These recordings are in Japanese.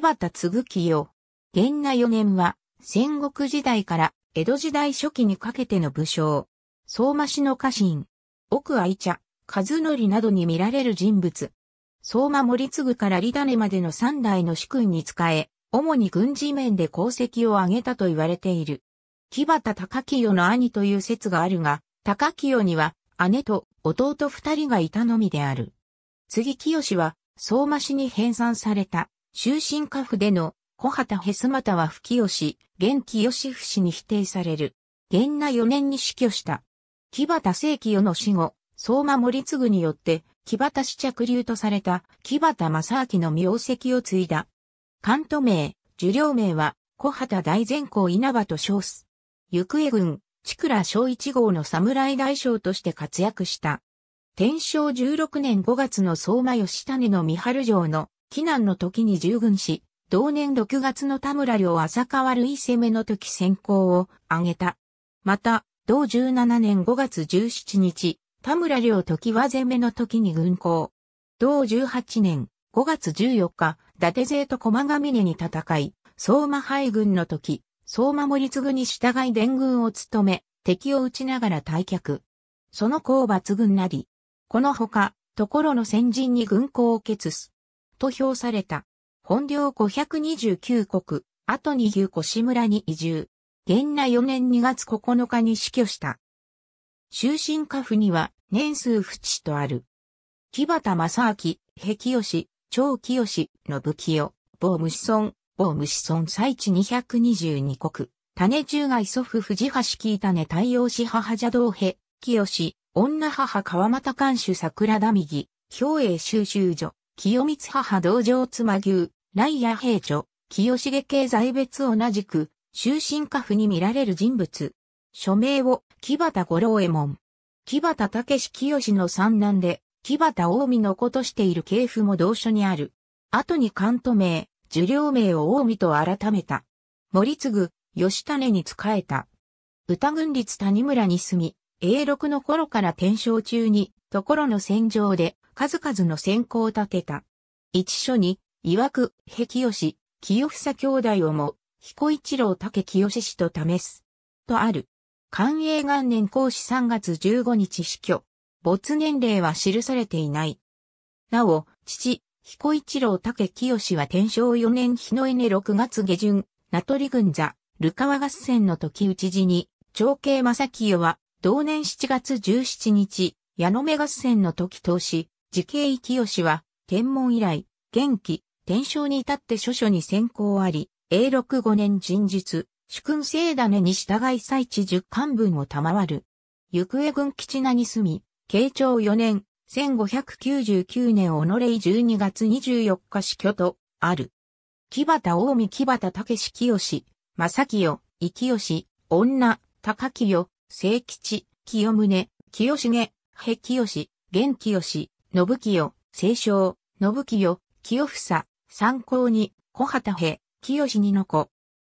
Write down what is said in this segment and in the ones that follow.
木端継清。源那四年は、戦国時代から江戸時代初期にかけての武将。相馬氏の家臣、奥愛茶、和則などに見られる人物。相馬森次から李種までの三代の主君に仕え、主に軍事面で功績を挙げたと言われている。木端高清の兄という説があるが、高清には姉と弟二人がいたのみである。次清は相馬氏に編纂された終身家父での、小畑へすまたは吹吉、元清不氏に否定される。元那4年に死去した。木畑正清の死後、相馬森次によって、木畑氏着流とされた木畑正明の名跡を継いだ。関東名、受領名は、小畑大善公稲葉と称す。行方軍、千倉小一号の侍大将として活躍した。天正16年5月の相馬義種の三春城の避難の時に従軍し、同年6月の田村領浅川類攻めの時先行を挙げた。また、同17年5月17日、田村領時は攻めの時に軍港。同18年5月14日、伊達勢と駒ヶ峰に戦い、相馬敗軍の時、相馬森次に従い伝軍を務め、敵を撃ちながら退却。その功抜群なり。このほか、ところの先陣に軍港を決す。と評された。本領529国、後に牛越村に移住。元那4年2月9日に死去した。終身家父には年数不知とある。木畑正明、平清、長清、信清、某無子孫、某無子孫最地222国、種中外祖父藤橋木種太陽氏母邪道平、清、女母川又監守桜田右、兵衛収集所、清光母道場妻牛、来夜平著、清重系在別同じく、終身家父に見られる人物。署名を、木端五郎右衛門。木端武清の三男で、木端近江の子としている系譜も同書にある。後に関東名、受領名を近江と改めた。森次、吉種に仕えた。歌軍立谷村に住み、永禄の頃から天正中にところの戦場で数々の戦功を立てた。一書に、曰く、平清、清房兄弟をも、彦一郎武清氏と試す。とある。寛永元年講師3月15日死去。没年齢は記されていない。なお、父、彦一郎武清は天正4年日の稲6月下旬、名取郡座、ルカワ合戦の時討ち時に、長兄正清は、同年7月17日、矢野目合戦の時投資、時慶井義は、天文以来、元気、天正に至って諸書に先行あり、永禄5年人日、主君聖種に従い祭地十巻分を賜る。行方軍基地名に住み、慶長四年、1599年おのれい12月24日死去と、ある。木端近江木端武志清、正清、生義、女、高清、清吉、清宗、清重、平清元清信清、清少、信清、清房、参考に、小畑平、清二の子。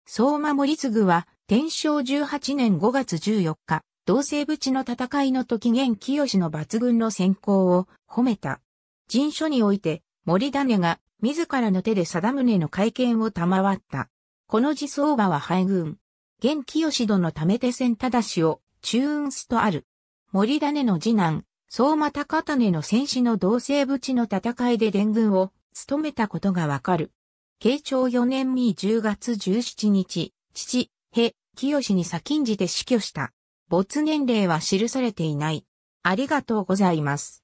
相馬森次は、天正十八年五月十四日、同性淵の戦いの時元清の抜群の先行を褒めた。人書において、森種が自らの手で定宗の会見を賜った。この時相馬は敗軍。元清殿のため手戦たしを中運すとある。森種の次男、相馬高種の戦士の同性淵の戦いで伝軍を務めたことがわかる。慶長4年未10月17日、父、へ、清に先んじて死去した。没年齢は記されていない。ありがとうございます。